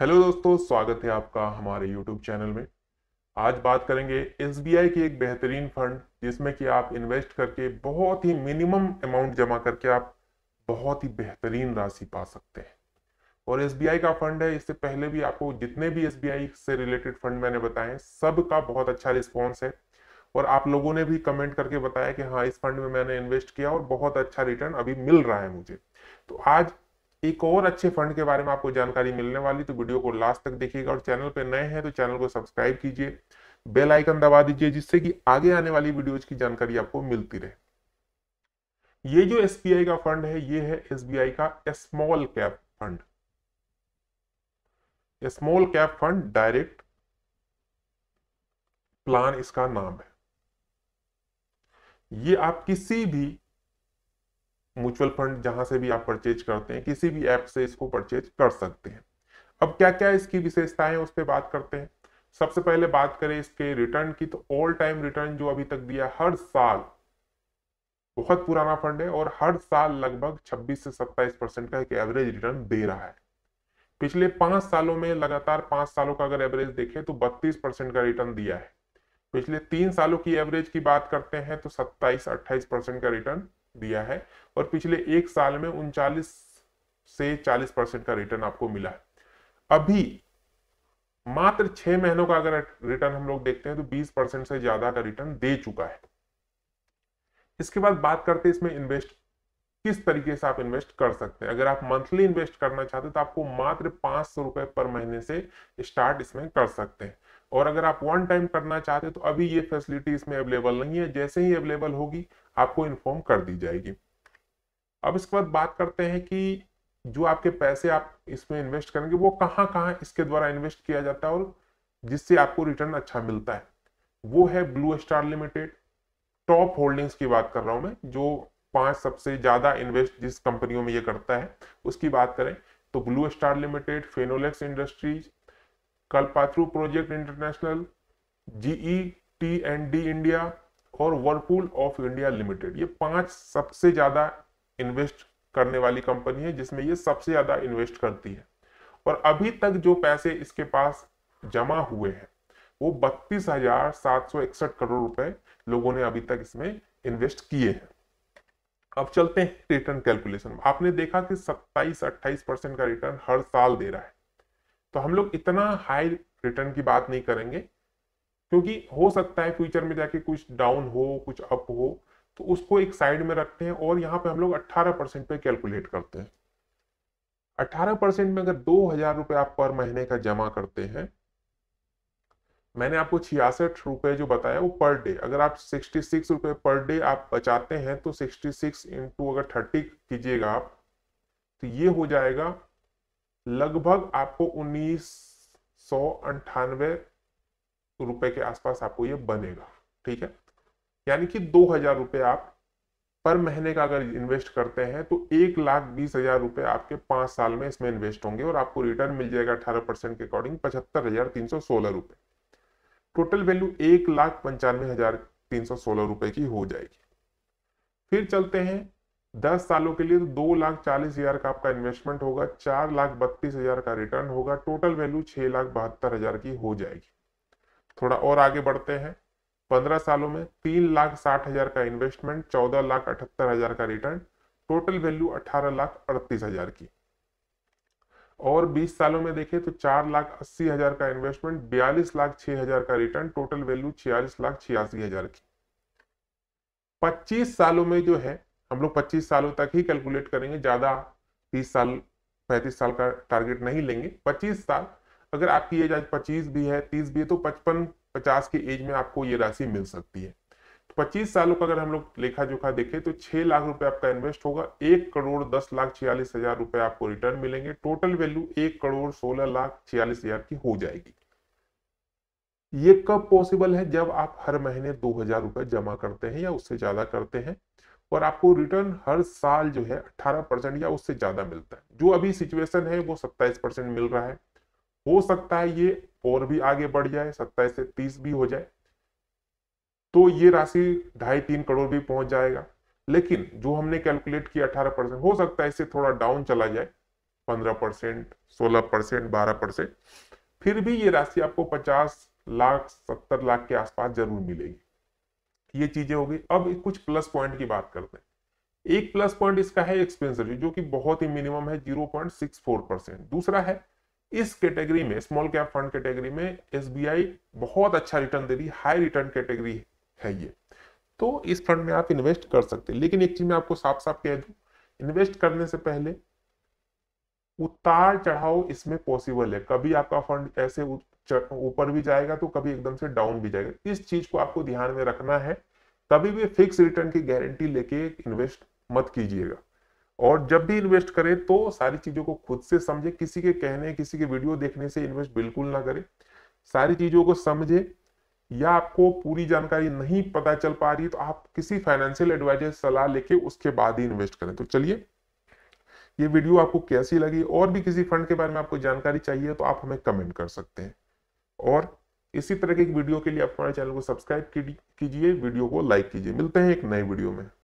hello दोस्तों स्वागत है आपका हमारे यूट्यूब चैनल में आज बात करेंगे एस की एक बेहतरीन फंड जिसमें कि आप इन्वेस्ट करके बहुत ही मिनिमम अमाउंट जमा करके आप बहुत ही बेहतरीन राशि पा सकते हैं और एस का फंड है इससे पहले भी आपको जितने भी एस से रिलेटेड फंड मैंने बताए सब का बहुत अच्छा रिस्पॉन्स है और आप लोगों ने भी कमेंट करके बताया कि हाँ इस फंड में मैंने इन्वेस्ट किया और बहुत अच्छा रिटर्न अभी मिल रहा है मुझे तो आज एक और अच्छे फंड के बारे में आपको जानकारी मिलने वाली तो वीडियो को लास्ट तक देखिएगा और चैनल पर नए हैं तो चैनल को सब्सक्राइब कीजिए बेल आइकन दबा दीजिए जिससे कि आगे आने वाली वीडियोज की जानकारी आपको मिलती रहे ये जो एस का फंड है ये है एस का small cap fund small cap fund direct plan इसका नाम है ये आप किसी भी म्यूचुअल फंड जहां से भी आप परचेज करते हैं किसी भी ऐप से इसको परचेज कर सकते हैं अब क्या क्या इसकी विशेषताएं उस पर बात करते हैं सबसे पहले बात करें इसके रिटर्न की तो ऑल टाइम रिटर्न जो अभी तक दिया हर साल बहुत पुराना फंड है और हर साल लगभग 26 से 27 परसेंट का एक एवरेज रिटर्न दे रहा है पिछले पांच सालों में लगातार पांच सालों का अगर एवरेज देखें तो 32 परसेंट का रिटर्न दिया है पिछले तीन सालों की एवरेज की बात करते हैं तो 27-28 परसेंट का रिटर्न दिया है और पिछले एक साल में उनचालीस से चालीस परसेंट का रिटर्न आपको मिला है अभी मात्र छह महीनों का अगर रिटर्न हम लोग देखते हैं तो बीस परसेंट से ज्यादा का रिटर्न दे चुका है इसके बाद बात करते हैं इसमें इन्वेस्ट किस तरीके से आप इन्वेस्ट कर सकते हैं अगर आप मंथली इन्वेस्ट करना चाहते हैं तो आपको मात्र पांच सौ रुपए पर महीने से स्टार्ट इसमें कर सकते हैं और अगर आप वन टाइम करना चाहते हैं तो अभी ये फैसिलिटी इसमें अवेलेबल नहीं है जैसे ही अवेलेबल होगी आपको इन्फॉर्म कर दी जाएगी अब इसके बाद बात करते हैं कि जो आपके पैसे आप इसमें इन्वेस्ट करेंगे वो कहाँ कहाँ इसके द्वारा इन्वेस्ट किया जाता है और जिससे आपको रिटर्न अच्छा मिलता है वो है Blue Star limited top holdings की बात कर रहा हूँ मैं जो पांच सबसे ज्यादा इन्वेस्ट जिस कंपनियों में ये करता है उसकी बात करें तो Blue Star limited Finolex Industries Kalpataru project international GE T and D India और वर्लपूल ऑफ इंडिया लिमिटेड ये पांच सबसे ज्यादा इन्वेस्ट करने वाली कंपनी है जिसमें ये सबसे ज्यादा इन्वेस्ट करती है और अभी तक जो पैसे इसके पास जमा हुए हैं वो बत्तीस हजार सात सौ इकसठ करोड़ रुपए लोगों ने अभी तक इसमें इन्वेस्ट किए हैं अब चलते हैं रिटर्न कैलकुलेशन आपने देखा कि 27-28 परसेंट का रिटर्न हर साल दे रहा है तो हम लोग इतना हाई रिटर्न की बात नहीं करेंगे क्योंकि हो सकता है फ्यूचर में जाके कुछ डाउन हो कुछ अप हो तो उसको एक साइड में रखते हैं और यहाँ पे हम लोग 18 परसेंट पे कैलकुलेट करते हैं 18 परसेंट में अगर दो हजार रुपये आप पर महीने का जमा करते हैं मैंने आपको छियासठ रुपये जो बताया वो पर डे अगर आप सिक्सटी सिक्स रुपये पर डे आप बचाते हैं तो सिक्सटी सिक्स इंटू अगर थर्टी कीजिएगा आप तो ये हो जाएगा लगभग आपको उन्नीस सौ अंठानवे रुपए के आसपास आपको ये बनेगा ठीक है यानी कि दो हजार रुपये आप पर महीने का अगर इन्वेस्ट करते हैं तो एक लाख बीस हजार रुपये आपके पांच साल में इसमें इन्वेस्ट होंगे और आपको रिटर्न मिल जाएगा अठारह परसेंट के अकॉर्डिंग पचहत्तर हजार तीन सौ सोलह रुपये टोटल वैल्यू एक लाख पंचानवे हजार तीन सौ सोलह रुपये की हो जाएगी फिर चलते हैं दस सालों के लिए तो दो लाख चालीस हजार का आपका इन्वेस्टमेंट होगा चार लाख बत्तीस हजार का रिटर्न होगा टोटल वैल्यू छह लाख बहत्तर हजार की हो जाएगी थोड़ा और आगे बढ़ते हैं पंद्रह सालों में तीन लाख साठ हजार का इन्वेस्टमेंट चौदह लाख अठहत्तर हजार का रिटर्न टोटल वैल्यू अठारह लाख अड़तीस हजार की और बीस सालों में देखें तो चार लाख अस्सी हजार का इन्वेस्टमेंट बयालीस लाख छह हजार का रिटर्न टोटल वैल्यू छियालीस लाख छियासी हजार की पच्चीस सालों में जो है हम लोग पच्चीस सालों तक ही कैलकुलेट करेंगे ज्यादा तीस साल पैंतीस साल का टारगेट नहीं लेंगे पच्चीस साल अगर आपकी एज आज पच्चीस भी है तीस भी है तो पचपन पचास की एज में आपको ये राशि मिल सकती है तो पच्चीस सालों का अगर हम लोग लेखा जोखा देखें तो छह लाख रुपए आपका इन्वेस्ट होगा एक करोड़ दस लाख छियालीस हजार रुपए आपको रिटर्न मिलेंगे टोटल वैल्यू एक करोड़ सोलह लाख छियालीस हजार की हो जाएगी ये कब पॉसिबल है जब आप हर महीने दो हजार रुपए जमा करते हैं या उससे ज्यादा करते हैं और आपको रिटर्न हर साल जो है अट्ठारह परसेंट या उससे ज्यादा मिलता है जो अभी सिचुएशन है वो सत्ताईस परसेंट मिल रहा है हो सकता है ये और भी आगे बढ़ जाए सत्ताईस से तीस भी हो जाए तो ये राशि ढाई तीन करोड़ भी पहुंच जाएगा लेकिन जो हमने कैलकुलेट किया अठारह परसेंट हो सकता है इससे थोड़ा डाउन चला जाए पंद्रह परसेंट सोलह परसेंट बारह परसेंट फिर भी ये राशि आपको पचास लाख सत्तर लाख के आसपास जरूर मिलेगी ये चीजें होगी अब कुछ प्लस पॉइंट की बात करते हैं एक प्लस पॉइंट इसका है एक्सपेंस जो कि बहुत ही मिनिमम है zero point six four percent दूसरा है इस कैटेगरी में स्मॉल कैप फंड कैटेगरी में एस बहुत अच्छा रिटर्न दे रही हाई रिटर्न कैटेगरी है ये तो इस फंड में आप इन्वेस्ट कर सकते हैं लेकिन एक चीज मैं आपको साफ साफ कह दू इन्वेस्ट करने से पहले उतार चढ़ाव इसमें पॉसिबल है कभी आपका फंड ऐसे ऊपर भी जाएगा तो कभी एकदम से डाउन भी जाएगा इस चीज को आपको ध्यान में रखना है कभी भी फिक्स रिटर्न की गारंटी लेके इन्वेस्ट मत कीजिएगा और जब भी इन्वेस्ट करें तो सारी चीजों को खुद से समझे किसी के कहने किसी के वीडियो देखने से इन्वेस्ट बिल्कुल ना करें सारी चीजों को समझे या आपको पूरी जानकारी नहीं पता चल पा रही तो आप किसी फाइनेंशियल एडवाइजर सलाह लेके उसके बाद ही इन्वेस्ट करें तो चलिए ये वीडियो आपको कैसी लगी और भी किसी फंड के बारे में आपको जानकारी चाहिए तो आप हमें कमेंट कर सकते हैं और इसी तरह की वीडियो के लिए आप हमारे चैनल को सब्सक्राइब कीजिए वीडियो को लाइक कीजिए मिलते हैं एक नए वीडियो में